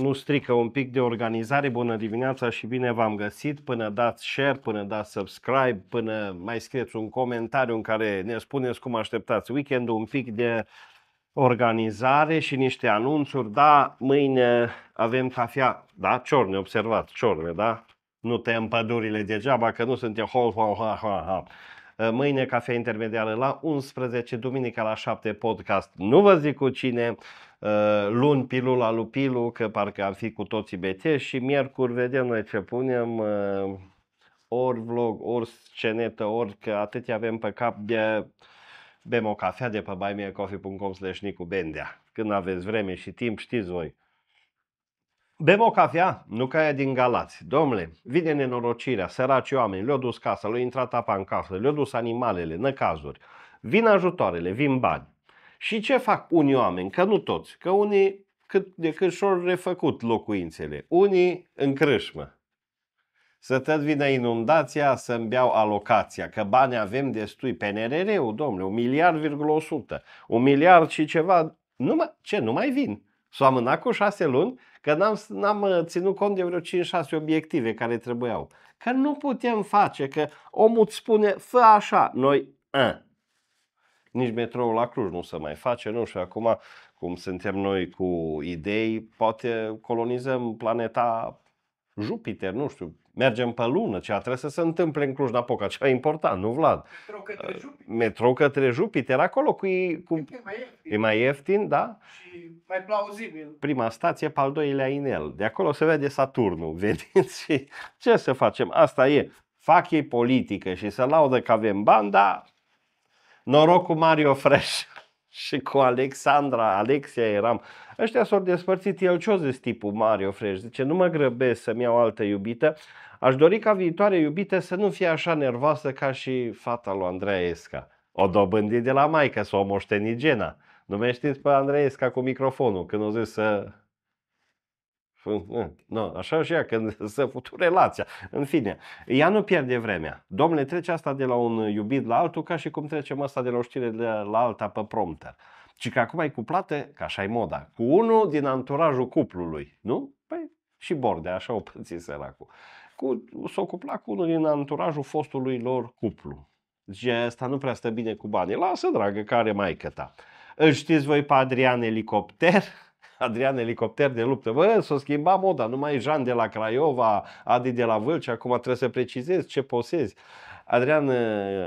nu strică un pic de organizare. Bună dimineața și bine v-am găsit. Până dați share, până dați subscribe, până mai scrieți un comentariu în care ne spuneți cum așteptați weekendul, un pic de organizare și niște anunțuri. Da, mâine avem cafea. Da, ciorne, observat, ciorne, da? Nu tăiem pădurile degeaba, că nu suntem hol, hol, hol, hol, hol. Eh, mâine cafea intermediară la 11, duminica la 7 podcast, nu vă zic cu cine, eh, luni pilula la Pilu, că parcă am fi cu toții bețești și miercuri vedem noi ce punem, eh, ori vlog, ori scenetă, ori că atât avem pe cap, de bem o cafea de pe buymeacoffee.com slash Nicu Bendea. Când aveți vreme și timp, știți voi. Bem o cafea, nu ca e din Galați. Domnule, vine nenorocirea, săraci oameni, le-au dus casa, le-au intrat apa în casă, le-au dus animalele, năcazuri. Vin ajutoarele, vin bani. Și ce fac unii oameni, că nu toți, că unii cât de cât și-au refăcut locuințele, unii în crâșmă. Să tot vină inundația, să-mi beau alocația, că bani avem destui. PNRR-ul, domnule, un miliard, sută, un miliard și ceva, numai, ce, nu mai vin. S-o amânat cu șase luni Că n-am, n-am uh, ținut cont de vreo 5-6 obiective care trebuiau. Că nu putem face, că omul îți spune, fă așa, noi, a. Ă. Nici metroul la Cluj nu se mai face, nu? Și acum, cum suntem noi cu idei, poate colonizăm planeta Jupiter, nu știu, mergem pe lună, ceea trebuie să se întâmple în Cluj-Napoca, e important, nu Vlad? Metro către uh, Jupiter. Metro către Jupiter, acolo cu... cu... E, mai ieftin. e mai ieftin, da? Și mai plauzibil. Prima stație pe al doilea inel. De acolo se vede Saturnul, vedeți? Și ce să facem? Asta e. Fac ei politică și se laudă că avem bani, dar noroc cu Mario Fresh și cu Alexandra, Alexia eram. Ăștia s-au despărțit, el ce tipul Mario Fresh? Zice, nu mă grăbesc să-mi iau altă iubită, aș dori ca viitoare iubită să nu fie așa nervoasă ca și fata lui Andreea Esca. O dobândi de la maică, să o moșteni gena. Nu mai știți pe Andreesca cu microfonul când o zis să... Ă, no, așa și ea, când se a relația. În fine, ea nu pierde vremea. Domnule, trece asta de la un iubit la altul ca și cum trecem asta de la o știre de la alta pe prompter. Ci că acum e cuplată, ca așa e moda, cu unul din anturajul cuplului, nu? Păi și Bordea, așa o păți săracul. Cu, s-o cupla cu unul din anturajul fostului lor cuplu. Zice, asta nu prea stă bine cu banii. Lasă, dragă, care mai ta. Îl știți voi pe Adrian Elicopter? Adrian Elicopter de luptă. Bă, s a schimba moda, nu mai e Jean de la Craiova, Adi de la Vâlcea, acum trebuie să precizezi ce posezi. Adrian,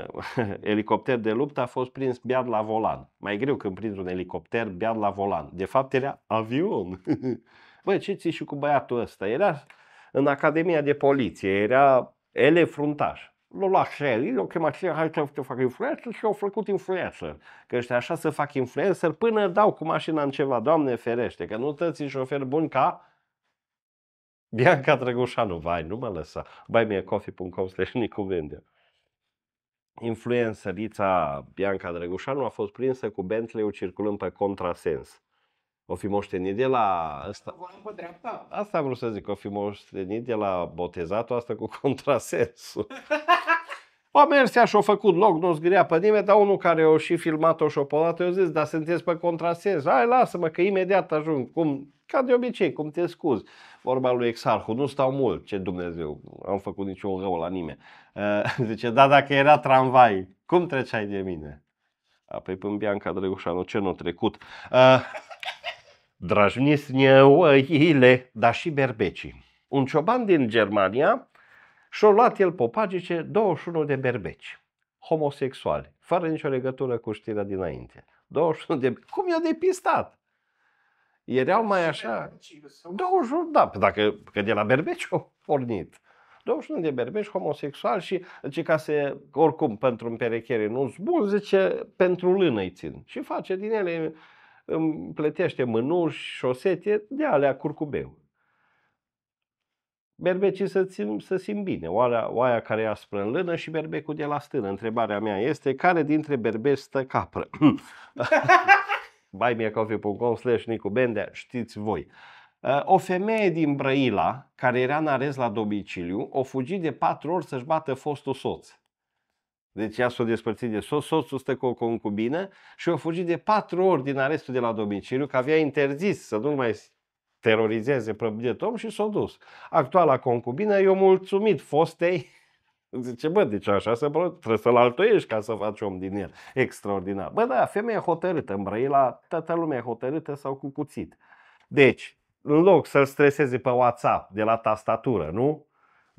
elicopter de luptă, a fost prins biat la volan. Mai greu când prins un elicopter biat la volan. De fapt era avion. Bă, ce ții și cu băiatul ăsta? Era în Academia de Poliție, era ele fruntaș l a luat Shelley, l a chemat și hai să te fac influencer și o făcut influencer. Că ăștia așa să fac influencer până dau cu mașina în ceva, Doamne ferește, că nu tăți șofer bun ca Bianca Drăgușanu, vai, nu mă lăsa. Bai mie coffee.com slash Nicu Vendea. Influențărița Bianca Drăgușanu a fost prinsă cu Bentley-ul circulând pe contrasens o fi moștenit de la asta. Asta am vrut să zic, o fi moștenit de la botezatul asta cu contrasensul. O mers și o făcut loc, nu zgâria pe nimeni, dar unul care o și filmat-o și-o polat, eu zis, dar sunteți pe contrasens, hai lasă-mă că imediat ajung, cum, ca de obicei, cum te scuzi. Vorba lui Exarhu, nu stau mult, ce Dumnezeu, am făcut niciun rău la nimeni. Uh, zice, da, dacă era tramvai, cum treceai de mine? Apoi până Bianca Drăgușanu, ce nu trecut? Uh, drăjniți oile, dar și berbecii. Un cioban din Germania și-a luat el popagice 21 de berbeci homosexuali, fără nicio legătură cu știrea dinainte. 21 de... Cum i-a depistat? Erau mai așa... 21, da, dacă, că de la berbeci au pornit. 21 de berbeci homosexuali și zice ca să, oricum, pentru perechere nu bun, zice, pentru lână îi țin. Și face din ele îmi plătește mânuși, șosete, de alea curcubeu. Berbecii să, țin, să simt bine, oaia, oaia care ia spre lână și berbecul de la stână. Întrebarea mea este, care dintre berbeci stă capră? coffeecom slash Bendea, știți voi. Uh, o femeie din Brăila, care era în la domiciliu, o fugi de patru ori să-și bată fostul soț. Deci ea s-a despărțit de soț, soțul stă cu o concubină și a fugit de patru ori din arestul de la domiciliu, că avea interzis să nu mai terorizeze prăbdet om și s-a dus. Actuala concubină i-a mulțumit fostei Zice, bă, deci așa să trebuie să-l altoiești ca să faci om din el. Extraordinar. Bă, da, femeia hotărâtă, îmbrăila, toată lumea e hotărâtă sau cu cuțit. Deci, în loc să-l streseze pe WhatsApp de la tastatură, nu?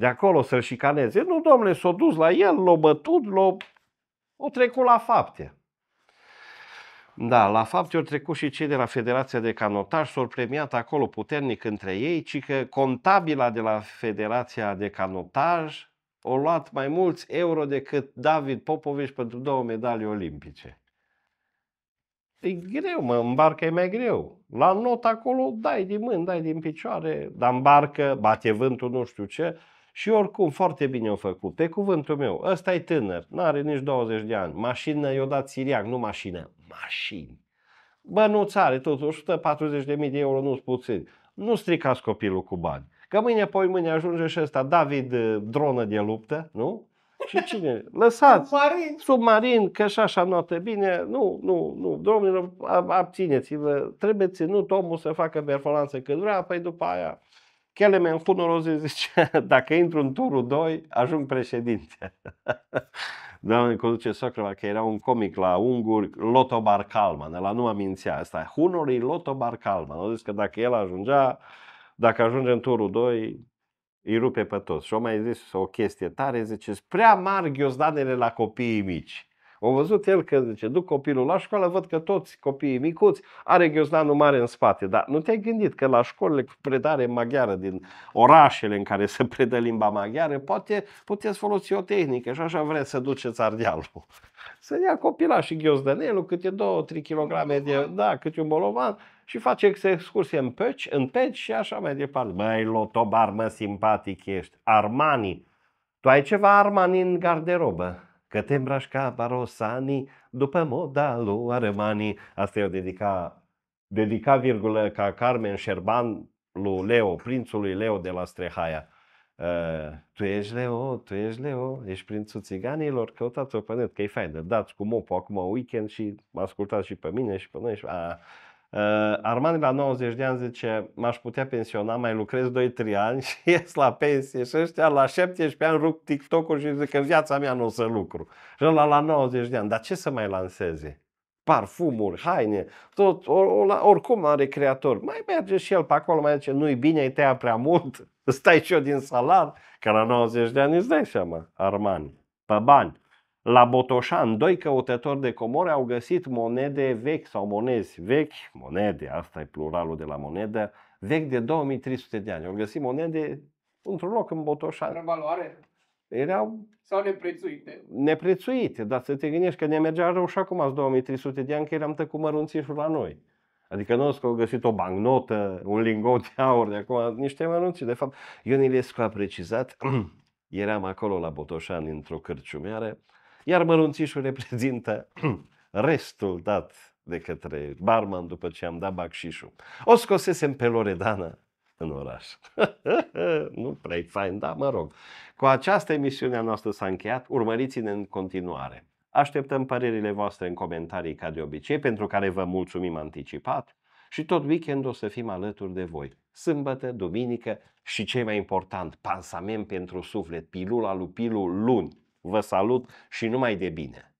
de acolo să-l șicaneze. Nu, domnule, s-a dus la el, l-a bătut, l-a o trecut la fapte. Da, la fapte au trecut și cei de la Federația de Canotaj, s-au premiat acolo puternic între ei, ci că contabila de la Federația de Canotaj au luat mai mulți euro decât David Popovici pentru două medalii olimpice. E greu, mă, în barcă e mai greu. La not acolo dai din mâini, dai din picioare, dar în barcă bate vântul, nu știu ce, și oricum, foarte bine au făcut. Pe cuvântul meu, ăsta e tânăr, nu are nici 20 de ani. Mașină i-o dat siriac, nu mașină, mașini. Bă, nu țare, totuși, 140.000 de euro nu-s puțin. Nu stricați copilul cu bani. Că mâine, poi mâine ajunge și ăsta David, uh, dronă de luptă, nu? Și cine? Lăsați! Submarin! Submarin, că și așa notă bine. Nu, nu, nu. Domnilor, abțineți-vă. Trebuie ținut omul să facă performanță cât vrea, păi după aia Kelemen Hunoroze zicea, dacă intru în turul 2, ajung președinte. Doamne, conduce Socrava, că era un comic la unguri, Lotobar Kalman, la nu mințea asta. Hunorii Lotobar Kalman. Au zis că dacă el ajungea, dacă ajunge în turul 2, îi rupe pe toți. Și o mai zis o chestie tare, zice, prea mari ghiozdanele la copiii mici. O văzut el că zice, duc copilul la școală, văd că toți copiii micuți are ghiozdanul mare în spate. Dar nu te-ai gândit că la școlile cu predare maghiară din orașele în care se predă limba maghiară, poate puteți folosi o tehnică și așa vreți să duceți ardealul. Să ia copila și ghiozdanelul câte 2-3 kg de, da, câte un bolovan și face excursie în peci, în peci și așa mai departe. Băi, Lotobar, mă, simpatic ești. Armani. Tu ai ceva Armani în garderobă? că te îmbraci ca Barosani după moda lui Armani. Asta e o dedica, dedica virgulă ca Carmen Șerban lui Leo, prințului Leo de la Strehaia. Uh, tu ești Leo, tu ești Leo, ești prințul țiganilor, căutați-o pe net, că e fain. Dați cu mopul acum weekend și ascultați și pe mine și pe noi. Și, uh. Uh, Arman la 90 de ani zice, m-aș putea pensiona, mai lucrez 2-3 ani și ies la pensie și ăștia la 17 ani rup TikTok-ul și zic că în viața mea nu o să lucru. Și la, la 90 de ani, dar ce să mai lanseze? Parfumuri, haine, tot, or, oricum are creator. Mai merge și el pe acolo, mai zice, nu-i bine, ai tăia prea mult, stai și eu din salar, că la 90 de ani îți dai seama, Armani, pe bani. La Botoșan, doi căutători de comori au găsit monede vechi sau monezi vechi, monede, asta e pluralul de la monedă, vechi de 2300 de ani. Au găsit monede într-un loc în Botoșan. valoare. Erau sau neprețuite? Neprețuite, dar să te gândești că ne mergea rău și acum 2300 de ani că eram cu mărunțișul la noi. Adică nu că au găsit o bancnotă, un lingot de aur de acum, niște mărunții. De fapt, Ionilescu a precizat, eram acolo la Botoșan într-o cărciumeară, iar mărunțișul reprezintă restul dat de către barman după ce am dat bacșișul. O scosesem pe Loredana în oraș. nu prea e fain, dar mă rog. Cu această emisiune a noastră s-a încheiat. Urmăriți-ne în continuare. Așteptăm părerile voastre în comentarii ca de obicei, pentru care vă mulțumim anticipat și tot weekendul o să fim alături de voi. Sâmbătă, duminică și, cei mai important, pansament pentru suflet, pilula lupilul pilul luni. Vă salut și numai de bine!